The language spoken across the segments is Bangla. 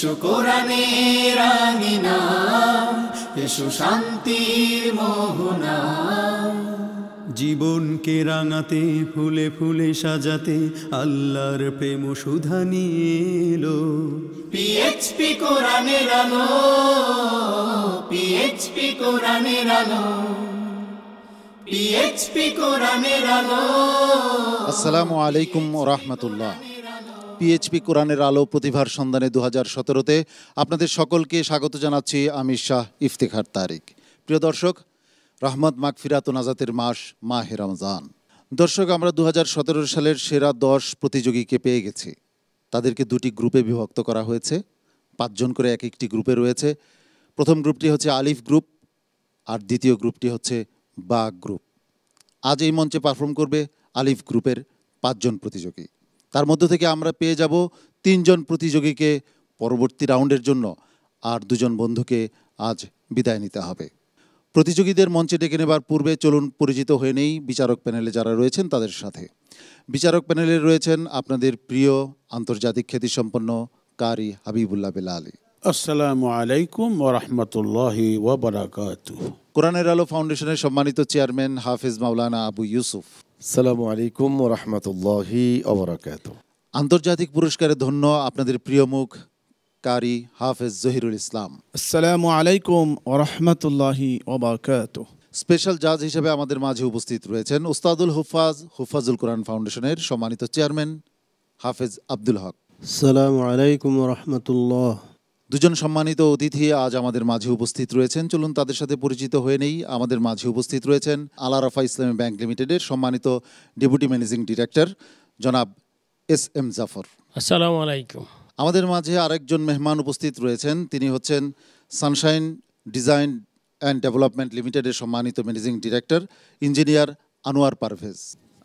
শুকরানের জীবনকে রাঙাতে ফুলে ফুলে সাজাতে আল্লাহর প্রেম সুধা নিয়ে এলো পিএইচপি কোরআনের আলো পিএইচপি কোরআনের আলো পিএইচপি কোরআনের আলো আসসালামু আলাইকুম রাহমাতুল্লাহ পিএইচপি কোরআনের আলো প্রতিভার সন্ধানে দু হাজার সতেরোতে আপনাদের সকলকে স্বাগত জানাচ্ছি আমি শাহ ইফতেখার তারিক প্রিয় দর্শক রহমত মাগফিরাত নাজাতের মাস মাহে রমজান দর্শক আমরা দু সালের সেরা দশ প্রতিযোগীকে পেয়ে গেছি তাদেরকে দুটি গ্রুপে বিভক্ত করা হয়েছে পাঁচজন করে এক একটি গ্রুপে রয়েছে প্রথম গ্রুপটি হচ্ছে আলিফ গ্রুপ আর দ্বিতীয় গ্রুপটি হচ্ছে বা গ্রুপ আজ এই মঞ্চে পারফর্ম করবে আলিফ গ্রুপের পাঁচজন প্রতিযোগী তার মধ্য থেকে আমরা পেয়ে যাব তিনজন প্রতিযোগীকে পরবর্তী রাউন্ডের জন্য আর দুজন বন্ধুকে আজ বিদায় নিতে হবে প্রতিযোগীদের মঞ্চে ডেকে নেবার পূর্বে চলুন পরিচিত হয়ে নেই বিচারক প্যানেলে যারা রয়েছেন তাদের সাথে বিচারক প্যানেলে রয়েছেন আপনাদের প্রিয় আন্তর্জাতিক খ্যাতিসম্পন্ন কারি হাবিবুল্লাহ বেলা আলী আসসালামু আলাইকুম ওরহমতুল্লাহি ওবরাকাত কোরআনের আলো ফাউন্ডেশনের সম্মানিত চেয়ারম্যান হাফিজ মাওলানা আবু ইউসুফ সালামু আলাইকুম রহমতুল্লাহি অবরাকাত আন্তর্জাতিক পুরস্কারে ধন্য আপনাদের প্রিয় মুখ কারি হাফেজ জহিরুল ইসলাম আসসালামু আলাইকুম রহমতুল্লাহি অবরাকাত স্পেশাল জাজ হিসেবে আমাদের মাঝে উপস্থিত রয়েছেন উস্তাদুল হুফাজ হুফাজুল কোরআন ফাউন্ডেশনের সম্মানিত চেয়ারম্যান হাফেজ আব্দুল হক সালামু আলাইকুম রহমতুল্লাহ দুজন সম্মানিত অতিথি আজ আমাদের মাঝে উপস্থিত রয়েছেন চলুন তাদের সাথে পরিচিত হয়ে নেই আমাদের মাঝে উপস্থিত রয়েছেন আলারাফা ইসলামী ব্যাংক লিমিটেডের সম্মানিত ডেপুটি ম্যানেজিং ডিরেক্টর জনাব এস এম জাফর আসসালামু আলাইকুম আমাদের মাঝে আরেকজন মেহমান উপস্থিত রয়েছেন তিনি হচ্ছেন সানশাইন ডিজাইন অ্যান্ড ডেভেলপমেন্ট লিমিটেডের সম্মানিত managing director engineer Anwar Parvez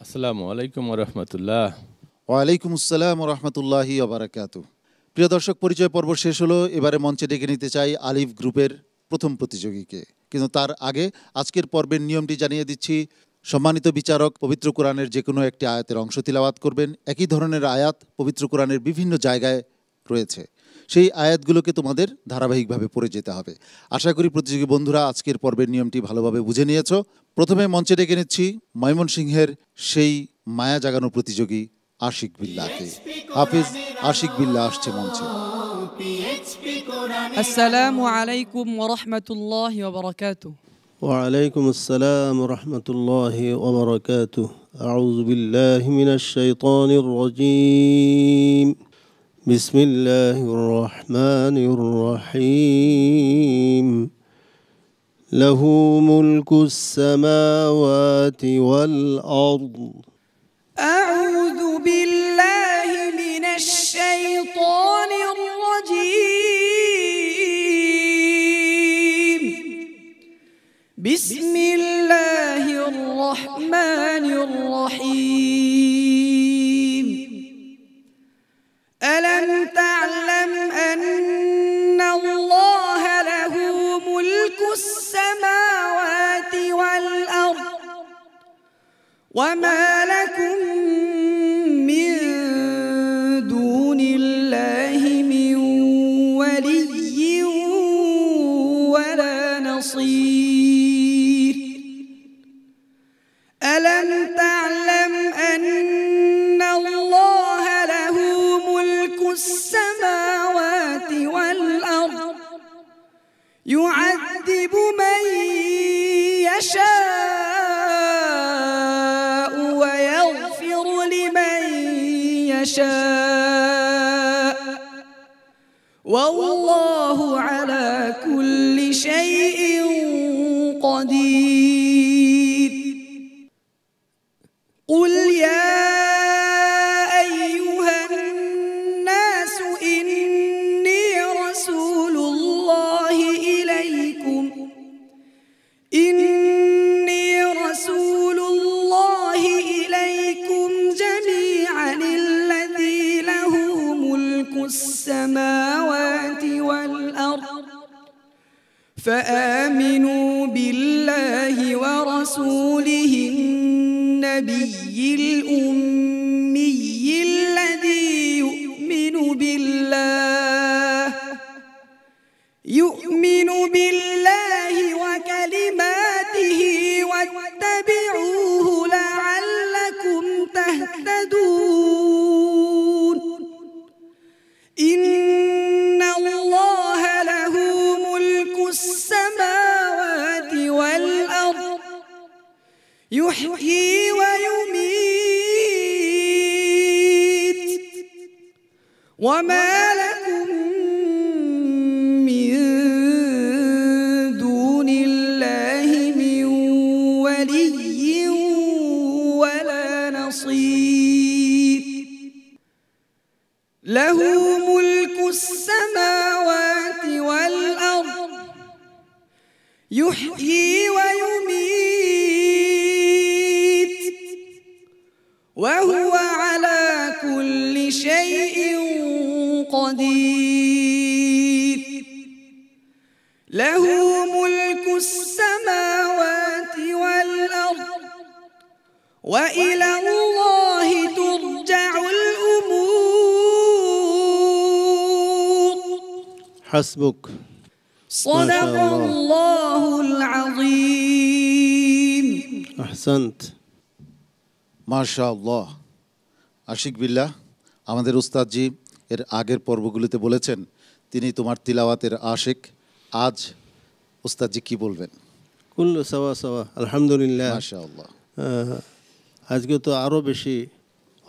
আসসালামু আলাইকুম রহমতুল্লাহ ওয়ালাইকুম আসসালাম রহমতুল্লাহি আবরাকাতু প্রিয় দর্শক পরিচয় পর্ব শেষ হলো এবারে মঞ্চে ডেকে নিতে চাই আলিফ গ্রুপের প্রথম প্রতিযোগীকে কিন্তু তার আগে আজকের পর্বের নিয়মটি জানিয়ে দিচ্ছি সম্মানিত বিচারক পবিত্র কোরআনের যে কোনো একটি আয়াতের অংশ তিলাবাত করবেন একই ধরনের আয়াত পবিত্র কোরআনের বিভিন্ন জায়গায় রয়েছে সেই আয়াতগুলোকে তোমাদের ধারাবাহিকভাবে পড়ে যেতে হবে আশা করি প্রতিযোগী বন্ধুরা আজকের পর্বের নিয়মটি ভালোভাবে বুঝে নিয়েছ প্রথমে মঞ্চে ডেকে নিচ্ছি ময়মনসিংহের সেই মায়া জাগানো প্রতিযোগী আশিক বিল্লাহকে হাফিজ আশিক বিল্লাহ আসছে মঞ্চে عليكم ورحمة الله وبركاته وعليكم السلام ورحمة الله وبركاته أعوذ بالله من الشيطان الرجيم بسم الله الرحمن الرحيم له ملك السماوات والأرض أعوذ بالله من الشيطان الرجيم بسم الله الرحمن الرحيم ألم تعلم أن الله له ملك السماوات والأرض وما لكم ولي ولا نصير ألم تعلم أن الله له ملك السماوات والأرض يعذب من يشاء ويغفر لمن يشاء والله يؤمن بالله وكلماته واتبعوه لعلكم تهتدون إن الله له ملك السماوات والأرض يحيي ويميت وما له ملك السماوات والأرض يحيي ويميت وهو على كل شيء قدير له ملك السماوات والأرض وإلى الله ترجع হাসবুক صدق মাশাআল্লাহ আশিক বিল্লাহ আমাদের উস্তাদজি এর আগের পর্বগুলিতে বলেছেন তিনি তোমার তিলাওয়াতের আশিক আজ উস্তাদজি কি বলবেন কুল্লু সাওয়া সাওয়া আলহামদুলিল্লাহ মাশাআল্লাহ আজকে তো আরও বেশি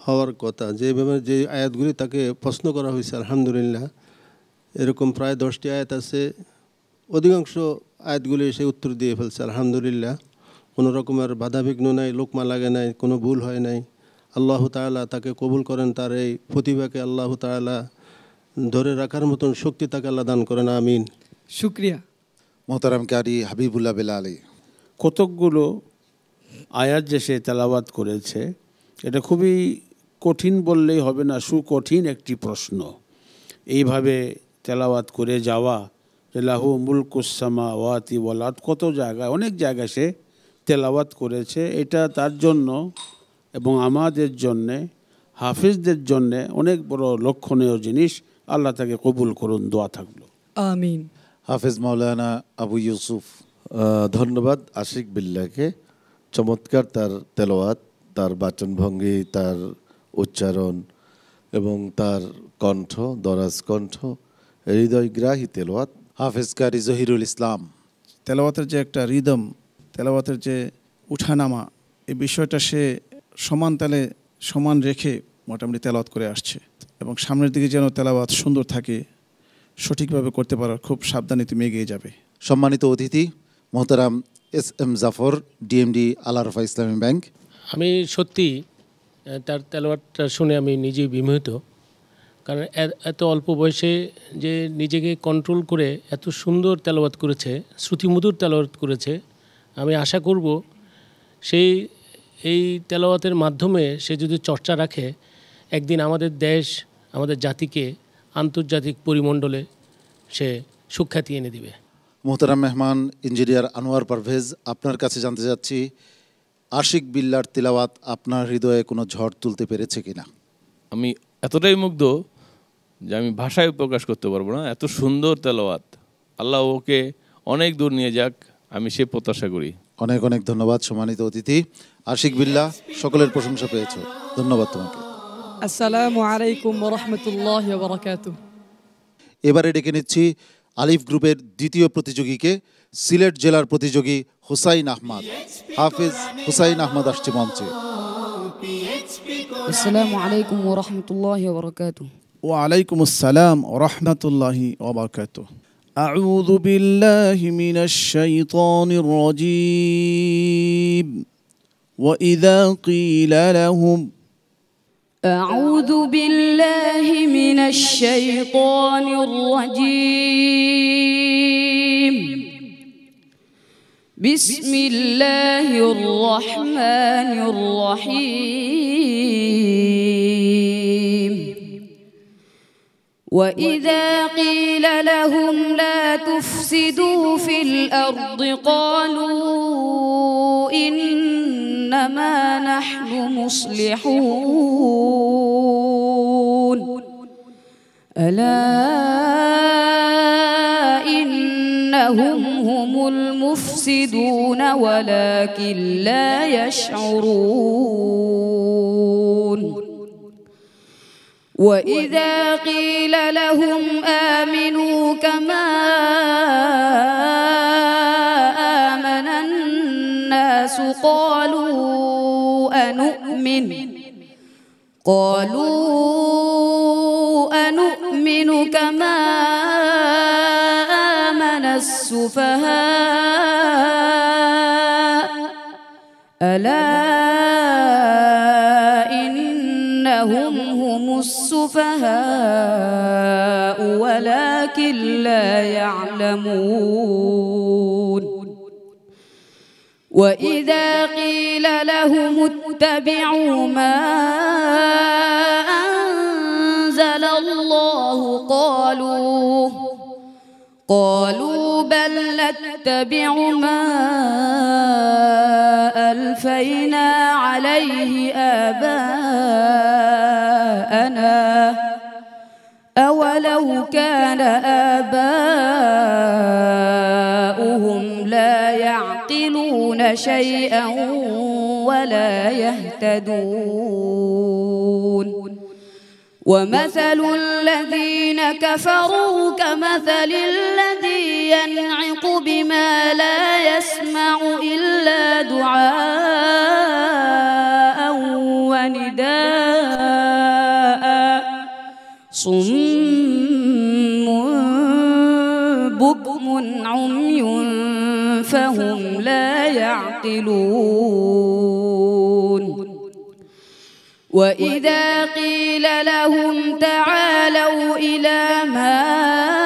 হওয়ার কথা যে যে আয়াতগুলি তাকে প্রশ্ন করা হয়েছে আলহামদুলিল্লাহ এরকম প্রায় দশটি আয়াত আছে অধিকাংশ আয়াতগুলি এসে উত্তর দিয়ে ফেলছে আলহামদুলিল্লাহ কোনো রকমের বাধাবিঘ্ন নাই লোকমা লাগে নাই কোনো ভুল হয় নাই আল্লাহ তালা তাকে কবুল করেন তার এই প্রতিভাকে আল্লাহ তালা ধরে রাখার মতন শক্তি তাকে আল্লাহ দান করেন আমিন শুক্রিয়া মোহতারাম কারি হাবিবুল্লাহ বেলা আলী কতকগুলো আয়াত যে সে তেলাবাদ করেছে এটা খুবই কঠিন বললেই হবে না সুকঠিন একটি প্রশ্ন এইভাবে তেলাওয়াত করে যাওয়া যে লাহু মুলকুসামা ওয়াতি ওয়ালাত কত জায়গায় অনেক জায়গা সে তেলাওয়াত করেছে এটা তার জন্য এবং আমাদের জন্যে হাফিজদের জন্যে অনেক বড় লক্ষণীয় জিনিস আল্লাহ তাকে কবুল করুন দোয়া থাকলো আমিন হাফিজ মাওলানা আবু ইউসুফ ধন্যবাদ আশিক বিল্লাকে চমৎকার তার তেলোয়াত তার বাচনভঙ্গি তার উচ্চারণ এবং তার কণ্ঠ দরাজ কণ্ঠ হৃদয়গ্রাহী তেলোয়াত হাফেজ কারি জহিরুল ইসলাম তেলাওয়াতের যে একটা রিদম তেলাওয়াতের যে উঠানামা এই বিষয়টা সে সমান তালে সমান রেখে মোটামুটি তেলাওয়াত করে আসছে এবং সামনের দিকে যেন তেলাওয়াত সুন্দর থাকে সঠিকভাবে করতে পারার খুব সাবধানে তুমি এগিয়ে যাবে সম্মানিত অতিথি মহতারাম S M Jafar DMD Al Arafah Islami bank আমি সত্যি তার তেলাওয়াতটা শুনে আমি নিজেই বিমোহিত কারণ এত অল্প বয়সে যে নিজেকে কন্ট্রোল করে এত সুন্দর তেলবাদ করেছে শ্রুতিমধুর তেলবাদ করেছে আমি আশা করব সেই এই তেলাওয়াতের মাধ্যমে সে যদি চর্চা রাখে একদিন আমাদের দেশ আমাদের জাতিকে আন্তর্জাতিক পরিমণ্ডলে সে সুখ্যাতি এনে দিবে মোহতারাম মেহমান ইঞ্জিনিয়ার আনোয়ার পারভেজ আপনার কাছে জানতে চাচ্ছি আশিক বিল্লার তিলাওয়াত আপনার হৃদয়ে কোনো ঝড় তুলতে পেরেছে কিনা আমি এতটাই মুগ্ধ যে আমি ভাষায় প্রকাশ করতে পারবো না এত সুন্দর তেলাওয়াত আল্লাহ ওকে অনেক দূর নিয়ে যাক আমি সে প্রত্যাশা করি অনেক অনেক ধন্যবাদ সম্মানিত অতিথি আশিক বিল্লা সকলের প্রশংসা পেয়েছ ধন্যবাদ তোমাকে আসসালামু আলাইকুম রহমতুল্লাহ বারাকাতু এবারে ডেকে নিচ্ছি আলিফ গ্রুপের দ্বিতীয় প্রতিযোগীকে সিলেট জেলার প্রতিযোগী হুসাইন আহমদ হাফিজ হুসাইন আহমদ আসছে মঞ্চে আসসালামু আলাইকুম রহমতুল্লাহ বারাকাতু وعليكم السلام ورحمة الله وبركاته أعوذ بالله من الشيطان الرجيم وإذا قيل لهم أعوذ بالله من الشيطان الرجيم بسم الله الرحمن الرحيم وإذا قيل لهم لا تفسدوا في الأرض قالوا إنما نحن مصلحون ألا إنهم هم المفسدون ولكن لا يشعرون وإذا قيل لهم آمنوا كما آمن الناس قالوا أنؤمن قالوا أنؤمن كما آمن السفهاء لا يعلمون وإذا قيل لهم اتبعوا ما أنزل الله قالوا قالوا بل نتبع ما ألفينا عليه آباءنا أولو كان آباؤهم لا يعقلون شيئا ولا يهتدون ومثل الذين كفروا كمثل الذي ينعق بما لا يسمع إلا دعاءً صم بكم عمي فهم لا يعقلون وإذا قيل لهم تعالوا إلى ما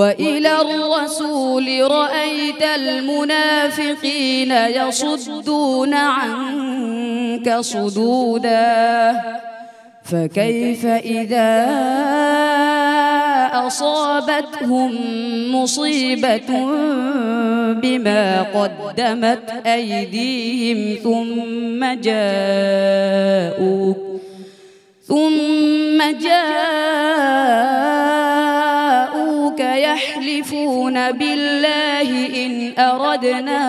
وإلى الرسول رأيت المنافقين يصدون عنك صدودا فكيف إذا أصابتهم مصيبة بما قدمت أيديهم ثم جاءوك ثم جاءوك ويحلفون بالله إن أردنا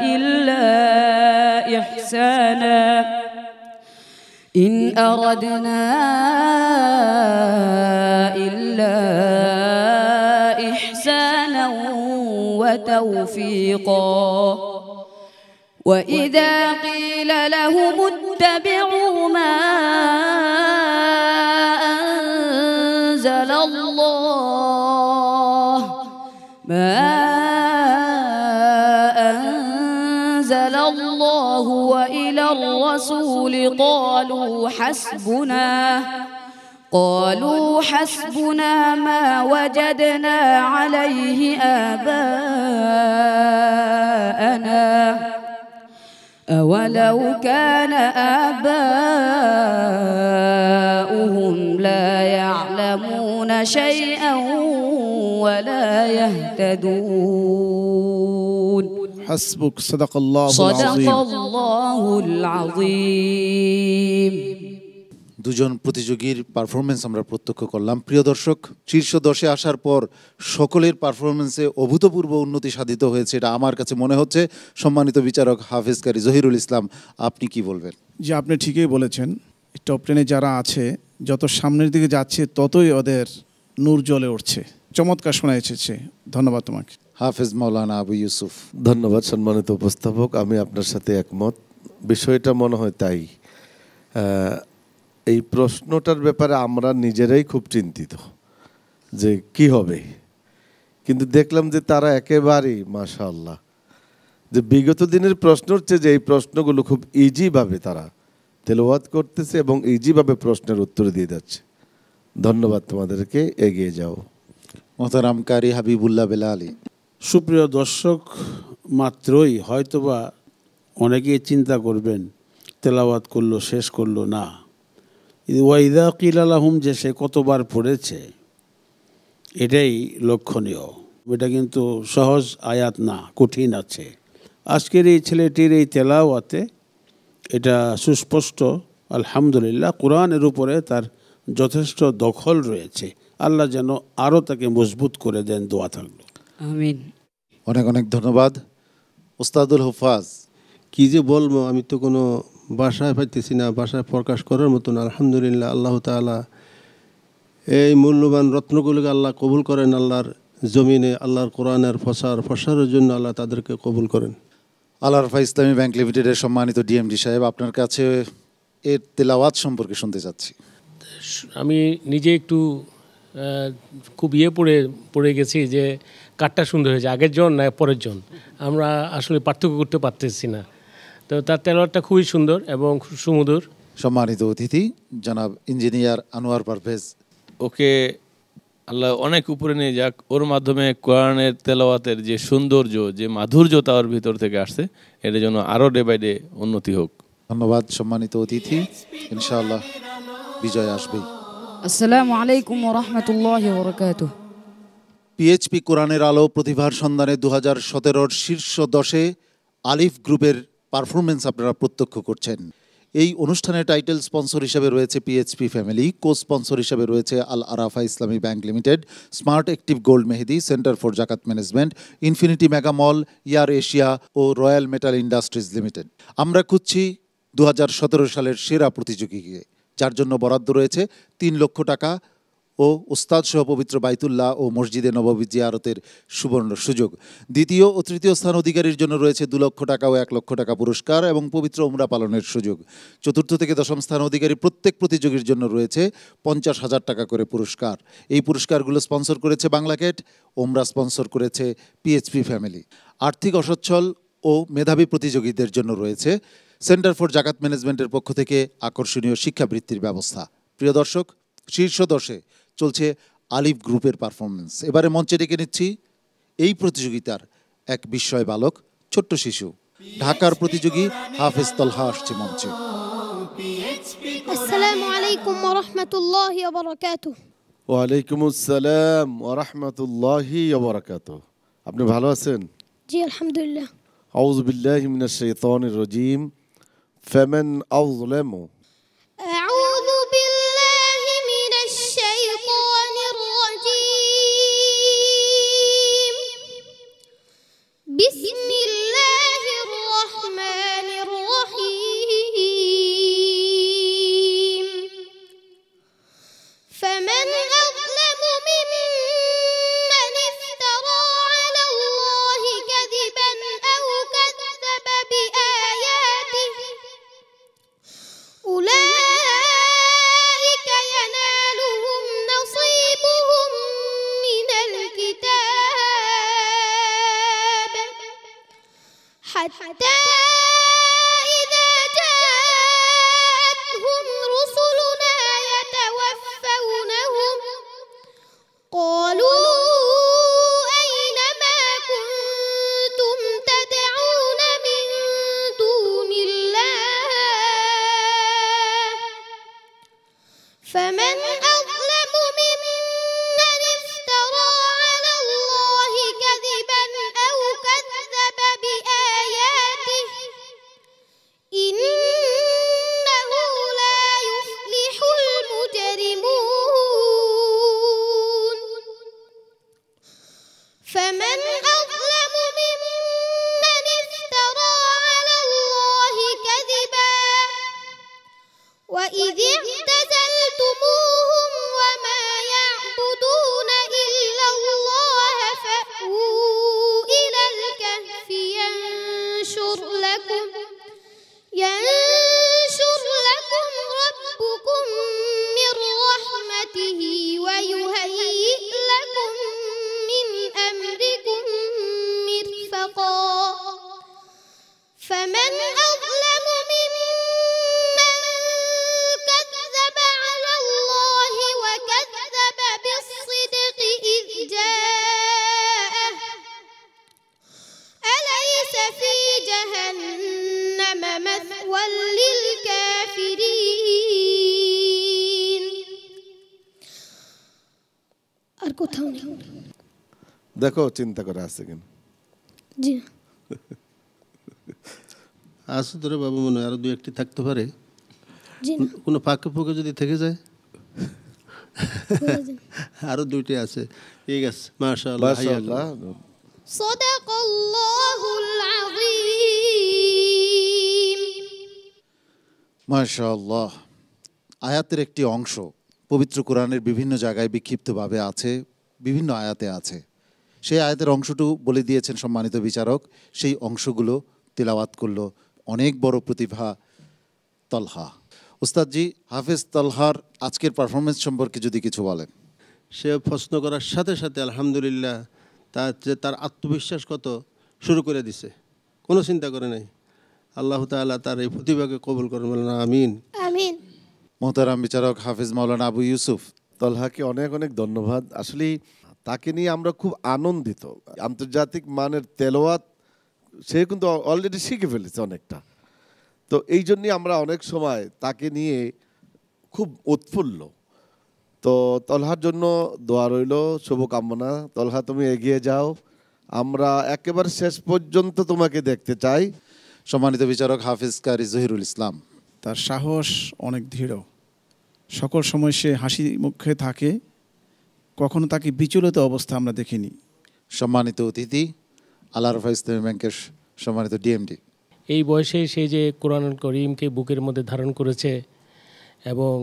إلا إحسانا إن أردنا إلا إحسانا وتوفيقا وإذا قيل لهم اتبعوا ما الرسول قالوا حسبنا قالوا حسبنا ما وجدنا عليه آباءنا أولو كان آباؤهم لا يعلمون شيئا ولا يهتدون حسبك صدق الله العظيم صدق الله العظيم দুজন প্রতিযোগীর পারফরমেন্স আমরা প্রত্যক্ষ করলাম প্রিয় দর্শক শীর্ষ দশে আসার পর সকলের পারফরমেন্সে অভূতপূর্ব উন্নতি সাধিত হয়েছে এটা আমার কাছে মনে হচ্ছে সম্মানিত বিচারক হাফেজকারী জহিরুল ইসলাম আপনি কি বলবেন যে আপনি ঠিকই বলেছেন টপ টেনে যারা আছে যত সামনের দিকে যাচ্ছে ততই ওদের নূর জ্বলে উঠছে চমৎকার শোনা এসেছে ধন্যবাদ তোমাকে হাফেজ মৌলানা আবু ইউসুফ ধন্যবাদ সম্মানিত উপস্থাপক আমি আপনার সাথে একমত বিষয়টা মনে হয় তাই এই প্রশ্নটার ব্যাপারে আমরা নিজেরাই খুব চিন্তিত যে কি হবে কিন্তু দেখলাম যে তারা একেবারেই মাশাল্লাহ যে বিগত দিনের প্রশ্ন হচ্ছে যে এই প্রশ্নগুলো খুব ইজিভাবে তারা তেলোয়াত করতেছে এবং ইজিভাবে প্রশ্নের উত্তর দিয়ে যাচ্ছে ধন্যবাদ তোমাদেরকে এগিয়ে যাও মতারামকারী হাবিবুল্লাহ বেলা আলী সুপ্রিয় দর্শক মাত্রই হয়তোবা অনেকেই চিন্তা করবেন তেলাওয়াত করলো শেষ করলো না ওয়াইদা কিলালাহুম যে সে কতবার পড়েছে এটাই লক্ষণীয় এটা কিন্তু সহজ আয়াত না কঠিন আছে আজকের এই ছেলেটির এই তেলাওয়াতে এটা সুস্পষ্ট আলহামদুলিল্লাহ কোরআনের উপরে তার যথেষ্ট দখল রয়েছে আল্লাহ যেন আরও তাকে মজবুত করে দেন দোয়া থাকলো আমিন অনেক অনেক ধন্যবাদ ওস্তাদুল হফাজ কি যে বলবো আমি তো কোনো বাসায় পাইতেছি না বাসায় প্রকাশ করার মতন আলহামদুলিল্লাহ আল্লাহ তালা এই মূল্যবান রত্নগুলিকে আল্লাহ কবুল করেন আল্লাহর জমিনে আল্লাহর কোরআনের ফসার ফসারের জন্য আল্লাহ তাদেরকে কবুল করেন আল্লাহ রফা ইসলামী ব্যাংক লিমিটেডের সম্মানিত ডিএমডি সাহেব আপনার কাছে এর তেলাওয়াত সম্পর্কে শুনতে চাচ্ছি আমি নিজে একটু খুব ইয়ে পড়ে পড়ে গেছি যে কাঠটা সুন্দর হয়েছে আগের জন না পরের জন আমরা আসলে পার্থক্য করতে পারতেছি না তো তার তেলোয়ারটা খুবই সুন্দর এবং সুমধুর সম্মানিত অতিথি জনাব ইঞ্জিনিয়ার আনোয়ার পারভেজ ওকে আল্লাহ অনেক উপরে নিয়ে যাক ওর মাধ্যমে কোরআনের তেলাওয়াতের যে সৌন্দর্য যে মাধুর্য ওর ভিতর থেকে আসছে এটা যেন আরও ডে বাই ডে উন্নতি হোক ধন্যবাদ সম্মানিত অতিথি ইনশাআল্লাহ বিজয় আসবে আসসালামু আলাইকুম রহমতুল্লাহ বরকাতুহ পিএইচপি কোরআনের আলো প্রতিভার সন্ধানে দু হাজার সতেরোর শীর্ষ দশে আলিফ গ্রুপের পারফরমেন্স আপনারা প্রত্যক্ষ করছেন এই অনুষ্ঠানে টাইটেল স্পন্সর হিসেবে রয়েছে পিএইচপি ফ্যামিলি কো স্পন্সর হিসেবে রয়েছে Al Arafah Islami bank limited smart active gold Mehedi centre for Zakat management infinity mega mall ইয়ার এশিয়া ও রয়্যাল মেটাল ইন্ডাস্ট্রিজ লিমিটেড আমরা খুঁজছি দু সালের সেরা প্রতিযোগীকে যার জন্য বরাদ্দ রয়েছে তিন লক্ষ টাকা ও উস্তাদ সহ পবিত্র বাইতুল্লাহ ও মসজিদে নববী জিয়ারতের সুবর্ণ সুযোগ দ্বিতীয় ও তৃতীয় স্থান অধিকারীর জন্য রয়েছে দু লক্ষ টাকা ও এক লক্ষ টাকা পুরস্কার এবং পবিত্র উমরা পালনের সুযোগ চতুর্থ থেকে দশম স্থান অধিকারী প্রত্যেক প্রতিযোগীর জন্য রয়েছে পঞ্চাশ হাজার টাকা করে পুরস্কার এই পুরস্কারগুলো স্পন্সর করেছে বাংলাকেট ওমরা স্পন্সর করেছে পিএইচপি ফ্যামিলি আর্থিক অসচ্ছল ও মেধাবী প্রতিযোগীদের জন্য রয়েছে সেন্টার ফর জাকাত ম্যানেজমেন্টের পক্ষ থেকে আকর্ষণীয় শিক্ষাবৃত্তির ব্যবস্থা প্রিয় দর্শক শীর্ষ দশে চলছে আলিফ গ্রুপের পারফরমেন্স এবারে মঞ্চে ডেকে নিচ্ছি এই প্রতিযোগিতার এক বিস্ময় বালক ছোট্ট শিশু ঢাকার প্রতিযোগী হাফেজ তলহা আসছে মঞ্চে ওয়ালাইকুম আসসালাম ওয়া রাহমাতুল্লাহি ওয়া বারাকাতুহু আপনি ভালো আছেন জি আলহামদুলিল্লাহ আউযু বিল্লাহি মিনাশ শাইতানির রাজীম ফামান আযলামু দেখো চিন্তা করে আছে কিনা জি আছে তোরে বাবু মনে আরো দু একটি থাকতে পারে কোনো ফাঁকে ফুঁকে যদি থেকে যায় আরো দুইটি আছে ঠিক আছে মাশাআল্লাহ সাদাকাল্লাহুল আয়াতের একটি অংশ পবিত্র কোরআনের বিভিন্ন জায়গায় বিক্ষিপ্তভাবে আছে বিভিন্ন আয়াতে আছে সেই আয়াতের অংশটুকু বলে দিয়েছেন সম্মানিত বিচারক সেই অংশগুলো তেলাওয়াত করল অনেক বড় প্রতিভা তলহা উস্তাদজি হাফেজ তলহার আজকের পারফরমেন্স সম্পর্কে যদি কিছু বলেন সে প্রশ্ন করার সাথে সাথে আলহামদুলিল্লাহ তার যে তার আত্মবিশ্বাস কত শুরু করে দিছে কোনো চিন্তা করে নাই আল্লাহ তালা তার এই প্রতিভাকে কবুল করে বলেন আমিন আমিন মোহতারাম বিচারক হাফিজ মৌলানা আবু ইউসুফ তলহাকে অনেক অনেক ধন্যবাদ আসলেই তাকে নিয়ে আমরা খুব আনন্দিত আন্তর্জাতিক মানের তেলোয়াত সে কিন্তু অলরেডি শিখে ফেলেছে অনেকটা তো এই জন্যই আমরা অনেক সময় তাকে নিয়ে খুব উৎফুল্ল তো তলহার জন্য দোয়া রইল শুভকামনা তলহা তুমি এগিয়ে যাও আমরা একেবারে শেষ পর্যন্ত তোমাকে দেখতে চাই সম্মানিত বিচারক হাফিজ কারি জহিরুল ইসলাম তার সাহস অনেক দৃঢ় সকল সময় সে হাসি মুখে থাকে কখনো তাকে বিচলিত অবস্থা আমরা দেখিনি সম্মানিত অতিথি আল্লাহ রফা ইসলামী ব্যাংকের সম্মানিত ডিএমডি এই বয়সে সে যে কোরআন করিমকে বুকের মধ্যে ধারণ করেছে এবং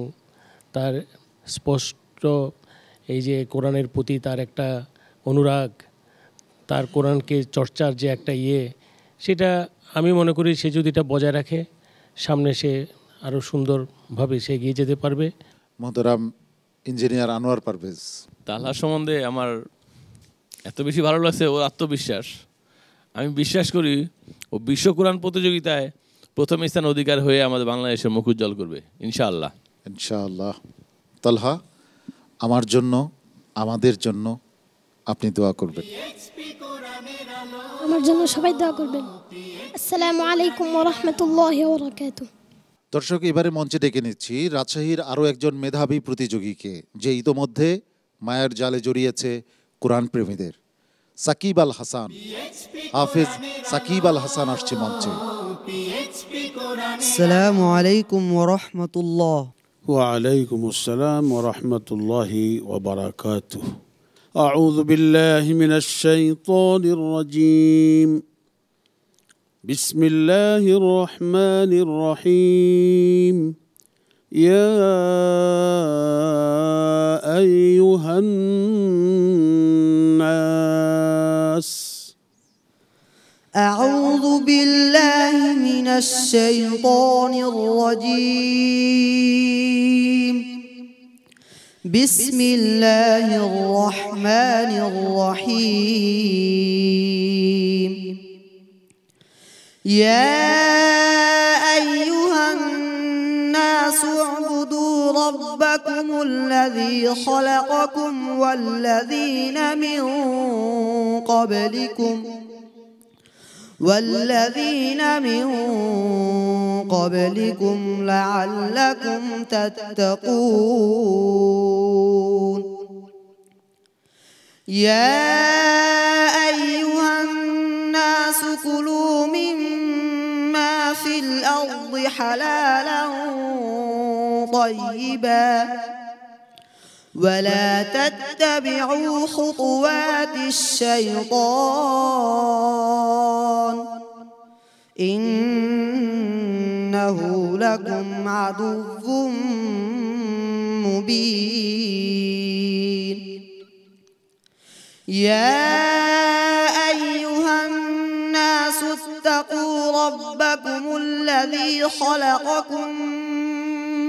তার স্পষ্ট এই যে কোরআনের প্রতি তার একটা অনুরাগ তার কোরআনকে চর্চার যে একটা ইয়ে সেটা আমি মনে করি সে যদি এটা বজায় রাখে সামনে সে আরও সুন্দরভাবে সে এগিয়ে যেতে পারবে মধুরাম ইঞ্জিনিয়ার আনোয়ার পারভেজ তালহা সম্বন্ধে আমার এত বেশি ভালো লাগছে ওর আত্মবিশ্বাস আমি বিশ্বাস করি ও বিশ্ব কোরআন প্রতিযোগিতায় প্রথম স্থান অধিকার হয়ে আমাদের বাংলাদেশের মুখ উজ্জ্বল করবে ইনশাআল্লাহ ইনশাআল্লাহ তালহা আমার জন্য আমাদের জন্য আপনি দোয়া করবেন আমার জন্য সবাই দোয়া করবেন আসসালামু আলাইকুম ওয়া বারাকাতু দর্শক এবারে মঞ্চে ডেকে নিচ্ছি রাজশাহীর আরও একজন মেধাবী প্রতিযোগীকে যে ইতোমধ্যে মায়ের জালে জড়িয়েছে কোরআন প্রেমীদের সাকিব আল হাসান হাফিজ সাকিব আল হাসান আসছে মঞ্চে আসসালামু আলাইকুম ওয়া আসসালাম বিল্লাহি মিনাশ শাইতানির রাজীম বিসমিল্লাহির يا أيها الناس أعوذ بالله من الشيطان الرجيم بسم الله الرحمن الرحيم يا أيها الناس اعبدوا ربكم الذي خلقكم والذين من قبلكم والذين من قبلكم لعلكم تتقون يا أيها الناس كلوا مما في الأرض حلالا طيبا ولا تتبعوا خطوات الشيطان إنه لكم عدو مبين يا واتقوا ربكم الذي خلقكم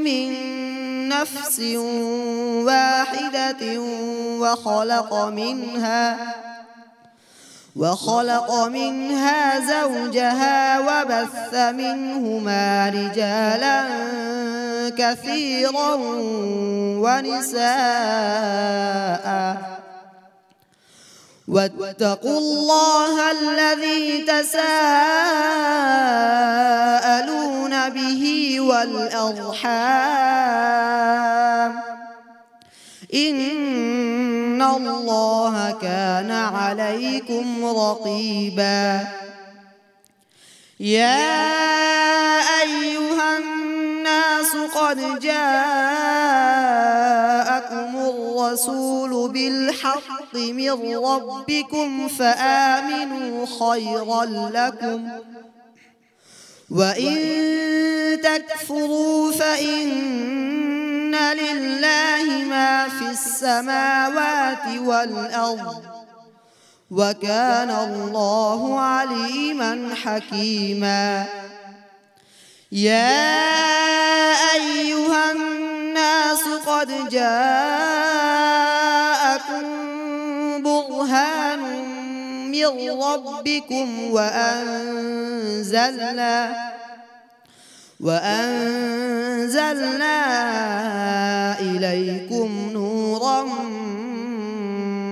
من نفس واحدة وخلق منها وخلق منها زوجها وبث منهما رجالا كثيرا ونساء واتقوا الله الذي تساءلون به والأرحام إن الله كان عليكم رقيبا يا أيها الناس قد جاءكم الرسول بالحق من ربكم فآمنوا خيرا لكم وإن تكفروا فإن لله ما في السماوات والأرض وكان الله عليما حكيما يا أيها الناس قد جاءكم برهان من ربكم وأنزلنا وأنزلنا إليكم نورا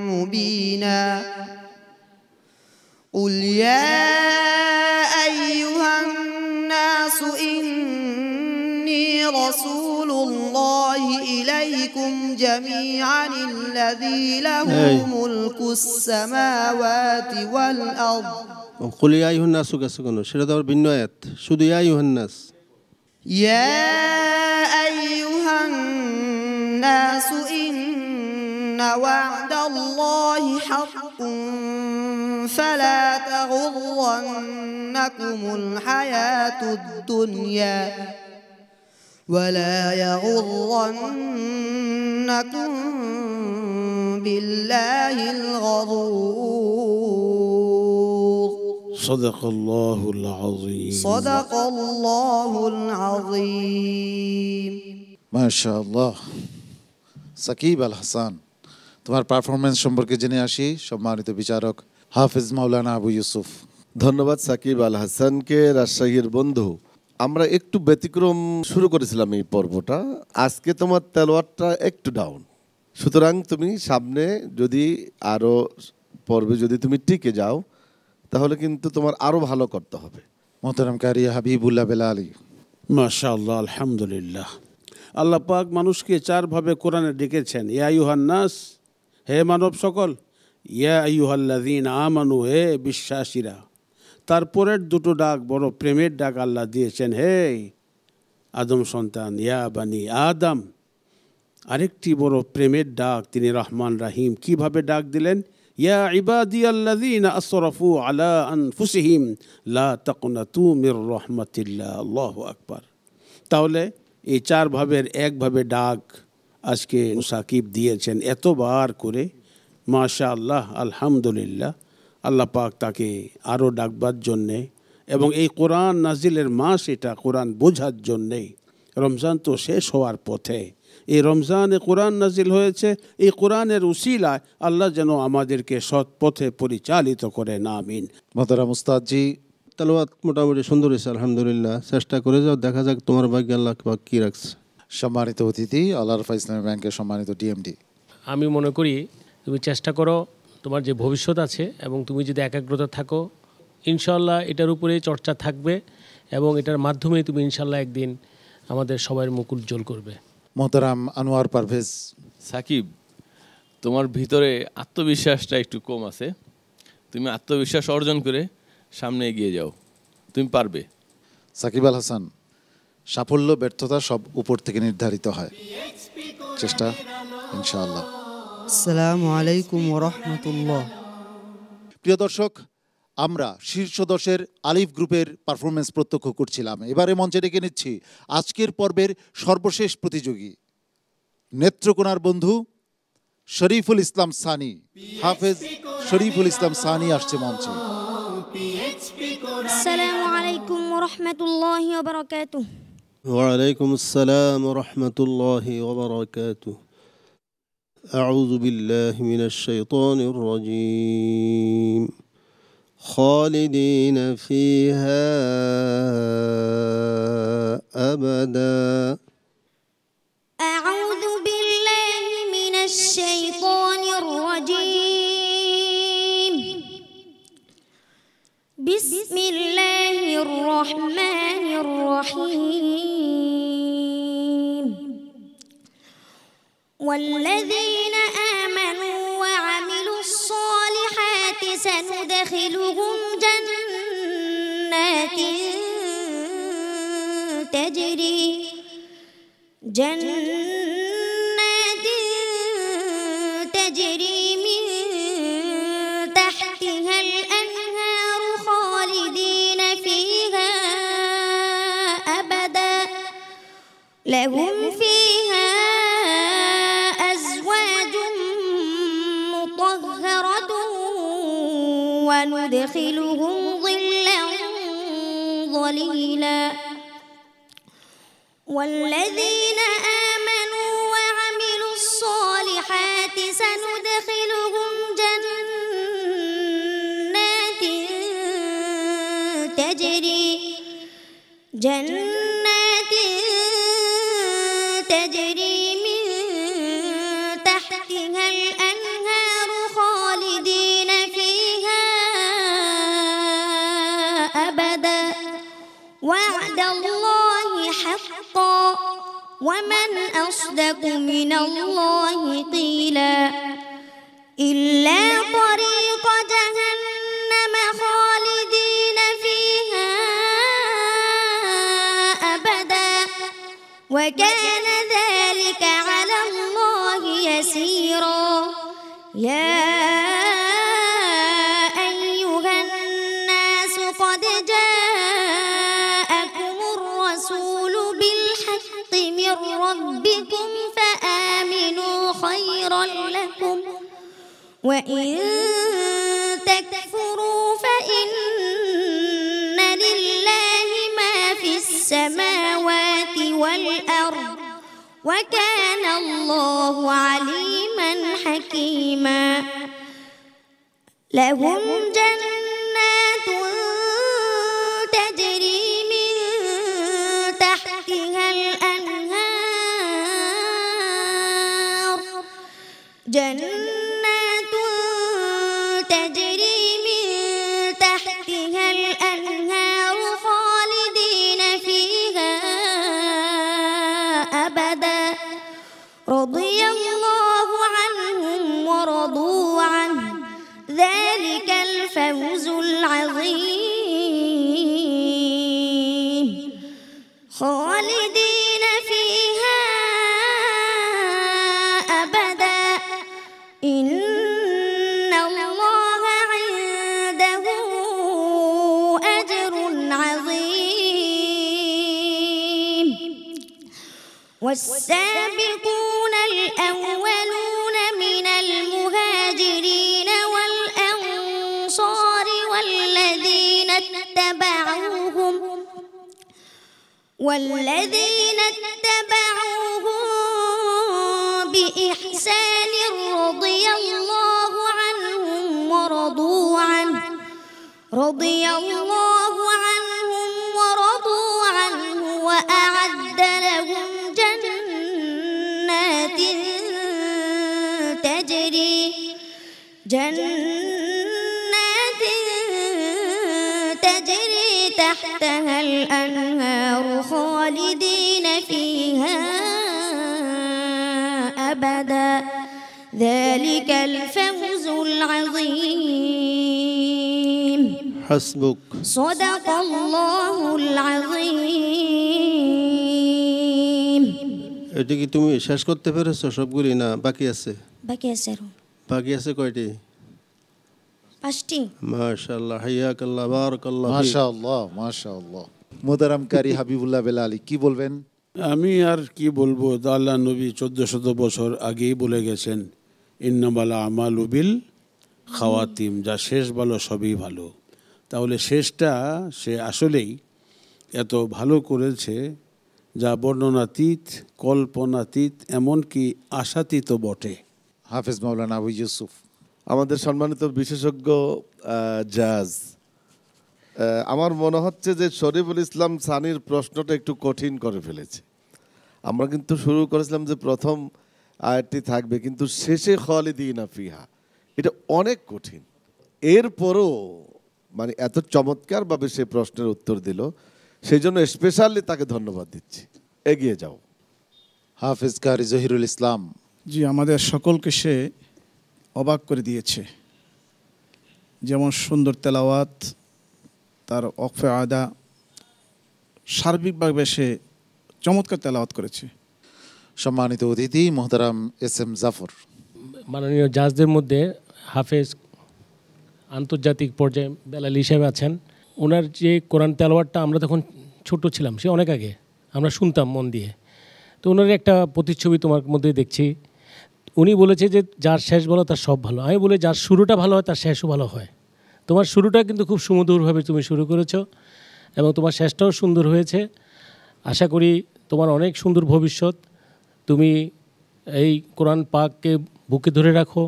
مبينا قل يا رسول الله إليكم جميعا الذي له ملك السماوات والأرض قل يا أيها الناس كسكنوا شرد তো ভিন্ন আয়াত শুধু ইয়া আইয়ুহান নাস ইয়া আইয়ুহান إن وعد الله حق فلا تغرنكم الحياة الدنيا ولا يغرنكم بالله الغرور صدق الله العظيم صدق الله العظيم ما شاء الله সাকিব আল হাসান তোমার পারফরমেন্স সম্পর্কে জেনে আসি সম্মানিত বিচারক হাফিজ মাওলানা আবু ইউসুফ ধন্যবাদ সাকিব আল হাসানকে রাজশাহীর বন্ধু আমরা একটু ব্যতিক্রম শুরু করেছিলাম এই পর্বটা আজকে তোমার তেলোয়ারটা একটু ডাউন সুতরাং তুমি সামনে যদি আরও পর্বে যদি তুমি টিকে যাও তাহলে কিন্তু তোমার আরও ভালো করতে হবে মতরাম কারিয়া হাবিবুল্লাহ বেলা আলী মাশা আল্লাহ আলহামদুলিল্লাহ আল্লাহ পাক মানুষকে চারভাবে কোরআনে ডেকেছেন ইয়া ইউহান্নাস হে মানব সকল ইয়া ইউহাল্লাদিন আমানু হে বিশ্বাসীরা তারপরের দুটো ডাক বড় প্রেমের ডাক আল্লাহ দিয়েছেন হে আদম সন্তান ইয়া বানি আদম আরেকটি বড় প্রেমের ডাক তিনি রহমান রাহিম কিভাবে ডাক দিলেন ইয়া ইবাদি আল্লাযীনা আসরাফু আলা আনফুসিহিম লা তাকনাতু মির রহমাতিল্লাহ আকবার তাহলে এই চার ভাবের একভাবে ডাক আজকে সাকিব দিয়েছেন এতবার করে মাশা আল্লাহ আলহামদুলিল্লাহ আল্লাহ পাক তাকে আরও ডাকবার জন্যে এবং এই কোরআন নাজিলের মাস এটা কোরআন বোঝার জন্যেই রমজান তো শেষ হওয়ার পথে এই রমজানে কোরআন নাজিল হয়েছে এই কোরআনের উশিলায় আল্লাহ যেন আমাদেরকে সৎ পথে পরিচালিত করে না আমিন মাতারা মুস্তাদজি তালোয়াত মোটামুটি সুন্দর হয়েছে আলহামদুলিল্লাহ চেষ্টা করে যাও দেখা যাক তোমার ভাগ্যে আল্লাহ কী রাখছে সম্মানিত অতিথি আল্লাহ রফা ইসলামী ব্যাংকের সম্মানিত ডিএমডি আমি মনে করি তুমি চেষ্টা করো তোমার যে ভবিষ্যৎ আছে এবং তুমি যদি একাগ্রতা থাকো ইনশাল্লাহ এটার উপরে চর্চা থাকবে এবং এটার মাধ্যমে তুমি ইনশাল্লাহ একদিন আমাদের সবাই মুকুল উজ্জ্বল করবে মোহতারাম আনোয়ার পারভেজ সাকিব তোমার ভিতরে আত্মবিশ্বাসটা একটু কম আছে তুমি আত্মবিশ্বাস অর্জন করে সামনে এগিয়ে যাও তুমি পারবে সাকিব আল হাসান সাফল্য ব্যর্থতা সব উপর থেকে নির্ধারিত হয় চেষ্টা ইনশাআল্লাহ আসসালামু আলাইকুম রহমতুল্লাহ প্রিয় দর্শক আমরা শীর্ষ দশের আলিফ গ্রুপের পারফরমেন্স প্রত্যক্ষ করছিলাম এবারে মঞ্চে ডেকে নিচ্ছি আজকের পর্বের সর্বশেষ প্রতিযোগী নেত্রকোনার বন্ধু শরীফুল ইসলাম সানি হাফেজ শরীফুল ইসলাম সানি আসছে মঞ্চে আসসালামু আলাইকুম ওয়ালাইকুম আসসালাম রহমতুল্লাহ أعوذ بالله من الشيطان الرجيم خالدين فيها أبدا أعوذ بالله من الشيطان الرجيم بسم الله الرحمن الرحيم والذين آمنوا وعملوا الصالحات سندخلهم جنات تجري جنات تجري من تحتها الأنهار خالدين فيها أبدا لهم وأدخلهم ظلا ظليلا والذين آمنوا وعملوا الصالحات سندخلهم جنات تجري جنات أصدق من الله قيلا إلا طريق جهنم خالدين فيها أبدا وكان وإن تكفروا فإن لله ما في السماوات والأرض وكان الله عليما حكيما لهم جنات تجري من تحتها الأنهار جنات الفوز العظيم خالدين فيها أبدا إن الله عنده أجر عظيم والسلام والذين اتبعوهم بإحسان رضي الله عنهم ورضوا عنه رضي الله عنهم ورضوا عنه وأعد لهم جنات تجري جنات تجري تحتها الأنهار ذلك الفوز العظيم حسبك صدق الله العظيم এটা কি তুমি শেষ করতে পেরেছো সবগুলি না বাকি আছে বাকি আছে বাকি আছে কয়টি পাঁচটি মাশাআল্লাহ হাইয়াকাল্লাহ বারাকাল্লাহ মাশাআল্লাহ মাশাআল্লাহ কারি হাবিবুল্লাহ বেলালি কি বলবেন আমি আর কি বলবো আল্লাহ নবী চোদ্দ শত বছর আগেই বলে গেছেন ইন্নবালা আমাল উবিল খাওয়াতিম যা শেষ ভালো সবই ভালো তাহলে শেষটা সে আসলেই এত ভালো করেছে যা বর্ণনাতীত কল্পনাতীত এমনকি আশাতীত বটে হাফিজ মৌলানা আবু ইউসুফ আমাদের সম্মানিত বিশেষজ্ঞ জাজ আমার মনে হচ্ছে যে শরীফুল ইসলাম সানির প্রশ্নটা একটু কঠিন করে ফেলেছে আমরা কিন্তু শুরু করেছিলাম যে প্রথম আয়াতটি থাকবে কিন্তু শেষে না ফিহা এটা অনেক কঠিন এরপরও মানে এত চমৎকারভাবে সে প্রশ্নের উত্তর দিল সেই জন্য স্পেশালি তাকে ধন্যবাদ দিচ্ছি এগিয়ে যাও হাফিজ কারি জহিরুল ইসলাম জি আমাদের সকলকে সে অবাক করে দিয়েছে যেমন সুন্দর তেলাওয়াত তার অকফে আদা সার্বিকভাবে সে চমৎকার তেলাওয়াত করেছে সম্মানিত অতিথি মোহতারাম এস এম জাফর মাননীয় জাজদের মধ্যে হাফেজ আন্তর্জাতিক পর্যায়ে বেলাল হিসেবে আছেন ওনার যে কোরআন তেলোয়ারটা আমরা তখন ছোট ছিলাম সে অনেক আগে আমরা শুনতাম মন দিয়ে তো ওনার একটা প্রতিচ্ছবি তোমার মধ্যে দেখছি উনি বলেছে যে যার শেষ ভালো তার সব ভালো আমি বলে যার শুরুটা ভালো হয় তার শেষও ভালো হয় তোমার শুরুটা কিন্তু খুব সুমধুরভাবে তুমি শুরু করেছো এবং তোমার শেষটাও সুন্দর হয়েছে আশা করি তোমার অনেক সুন্দর ভবিষ্যৎ তুমি এই কোরআন পাককে বুকে ধরে রাখো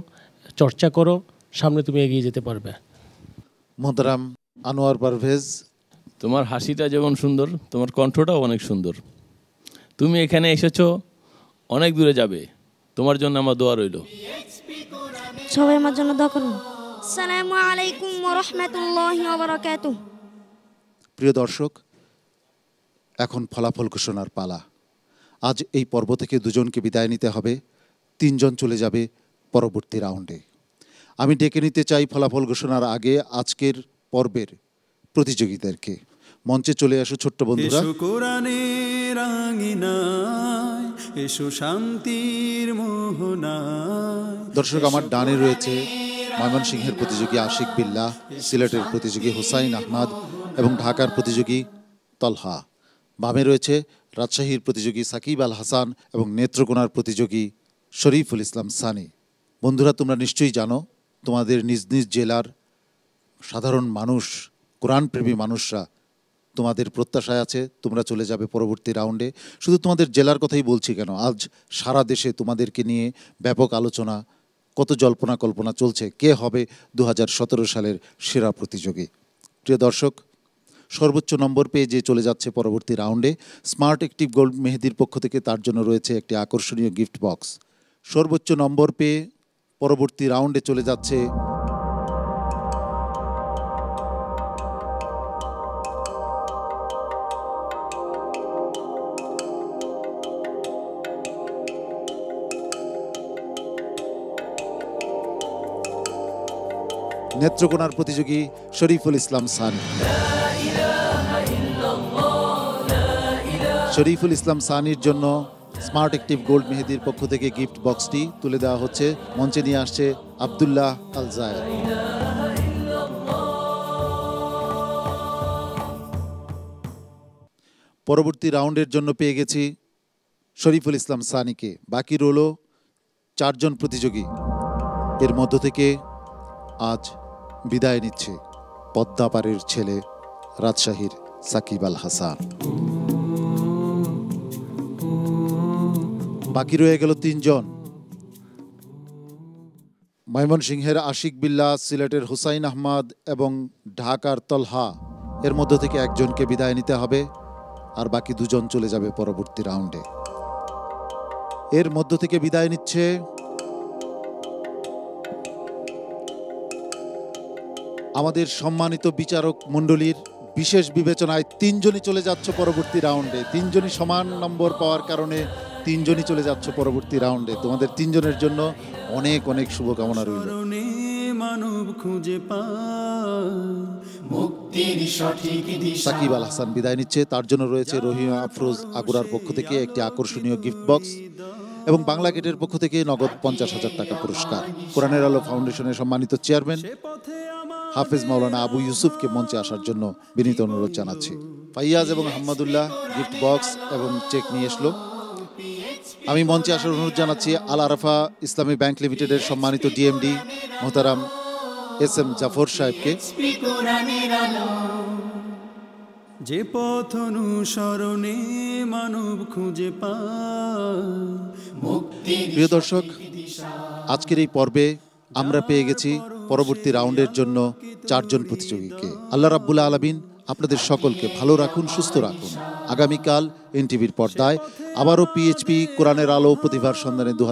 চর্চা করো সামনে তুমি এগিয়ে যেতে পারবে মোহতারাম আনোয়ার পারভেজ তোমার হাসিটা যেমন সুন্দর তোমার কণ্ঠটাও অনেক সুন্দর তুমি এখানে এসেছ অনেক দূরে যাবে তোমার জন্য আমার দোয়া রইল সবাই আমার জন্য দোয়া করুন আলাইকুম ওয়া রাহমাতুল্লাহি ওয়া বারাকাতুহু প্রিয় দর্শক এখন ফলাফল ঘোষণার পালা আজ এই পর্ব থেকে দুজনকে বিদায় নিতে হবে তিনজন চলে যাবে পরবর্তী রাউন্ডে আমি ডেকে নিতে চাই ফলাফল ঘোষণার আগে আজকের পর্বের প্রতিযোগীদেরকে মঞ্চে চলে আসো ছোট্ট বন্ধুরা শান্তির দর্শক আমার ডানে রয়েছে ময়মনসিংহের প্রতিযোগী আশিক বিল্লা সিলেটের প্রতিযোগী হুসাইন আহমাদ এবং ঢাকার প্রতিযোগী তলহা বামে রয়েছে রাজশাহীর প্রতিযোগী সাকিব আল হাসান এবং নেত্রকোনার প্রতিযোগী শরীফুল ইসলাম সানি বন্ধুরা তোমরা নিশ্চয়ই জানো তোমাদের নিজ নিজ জেলার সাধারণ মানুষ কোরআনপ্রেমী মানুষরা তোমাদের প্রত্যাশায় আছে তোমরা চলে যাবে পরবর্তী রাউন্ডে শুধু তোমাদের জেলার কথাই বলছি কেন আজ সারা দেশে তোমাদেরকে নিয়ে ব্যাপক আলোচনা কত জল্পনা কল্পনা চলছে কে হবে দু সালের সেরা প্রতিযোগী প্রিয় দর্শক সর্বোচ্চ নম্বর পেয়ে যে চলে যাচ্ছে পরবর্তী রাউন্ডে স্মার্ট অ্যাক্টিভ গোল্ড মেহেদির পক্ষ থেকে তার জন্য রয়েছে একটি আকর্ষণীয় গিফট বক্স সর্বোচ্চ নম্বর পেয়ে পরবর্তী রাউন্ডে চলে যাচ্ছে নেত্রকোনার প্রতিযোগী শরীফুল ইসলাম সান শরীফুল ইসলাম সানির জন্য স্মার্ট অ্যাক্টিভ গোল্ড মেহেদির পক্ষ থেকে গিফট বক্সটি তুলে দেওয়া হচ্ছে মঞ্চে নিয়ে আসছে আবদুল্লাহ আল জায়দ পরবর্তী রাউন্ডের জন্য পেয়ে গেছি শরীফুল ইসলাম সানিকে বাকি রোলও চারজন প্রতিযোগী এর মধ্য থেকে আজ বিদায় নিচ্ছে পদ্মাপাড়ের ছেলে রাজশাহীর সাকিব আল হাসান বাকি রয়ে গেল তিনজন ময়মনসিংহের আশিক বিল্লা সিলেটের হুসাইন আহমদ এবং ঢাকার তলহা এর মধ্য থেকে একজনকে বিদায় নিতে হবে আর বাকি দুজন চলে যাবে পরবর্তী রাউন্ডে এর মধ্য থেকে বিদায় নিচ্ছে আমাদের সম্মানিত বিচারক মণ্ডলীর বিশেষ বিবেচনায় তিনজনই চলে যাচ্ছে পরবর্তী রাউন্ডে তিনজনই সমান নম্বর পাওয়ার কারণে তিনজনই চলে যাচ্ছে পরবর্তী রাউন্ডে তোমাদের তিনজনের জন্য অনেক অনেক শুভকামনা রইল মানব খুঁজে সাকিব আল হাসান বিদায় নিচ্ছে তার জন্য রয়েছে রহিমা আফরোজ আগুরার পক্ষ থেকে একটি আকর্ষণীয় গিফট বক্স এবং বাংলা গেটের পক্ষ থেকে নগদ পঞ্চাশ হাজার টাকা পুরস্কার কোরআনের আলো ফাউন্ডেশনের সম্মানিত চেয়ারম্যান হাফেজ মাওলানা আবু ইউসুফকে মঞ্চে আসার জন্য বিনীত অনুরোধ জানাচ্ছি ফাইয়াজ এবং হাম্মাদুল্লাহ গিফট বক্স এবং চেক নিয়ে এসলো আমি মঞ্চে আসার অনুরোধ জানাচ্ছি আল আরাফা ইসলামী ব্যাংক লিমিটেডের সম্মানিত ডিএমডি মোহতারাম এস এম জাফর সাহেবকে যে পথ অনুসরণে মানব খুঁজে পায় প্রিয় দর্শক আজকের এই পর্বে আমরা পেয়ে গেছি পরবর্তী রাউন্ডের জন্য চারজন প্রতিযোগীকে আল্লাহ রাব্বুল আলমিন আপনাদের সকলকে ভালো রাখুন সুস্থ রাখুন আগামীকাল এনটিভির পর্দায় আবারও পিএইচপি কোরআনের আলো প্রতিভার সন্ধানে দু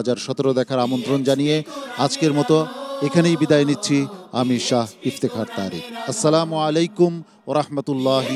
দেখার আমন্ত্রণ জানিয়ে আজকের মতো এখানেই বিদায় নিচ্ছি আমি শাহ ইফতেখার তারিক আসসালামু আলাইকুম রহমতুল্লাহ